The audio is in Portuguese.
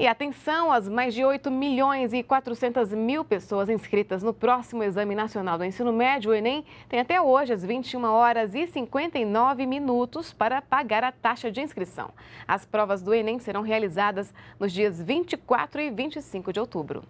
E atenção às mais de 8 milhões e 400 mil pessoas inscritas no próximo Exame Nacional do Ensino Médio, o Enem, tem até hoje às 21 horas e 59 minutos para pagar a taxa de inscrição. As provas do Enem serão realizadas nos dias 24 e 25 de outubro.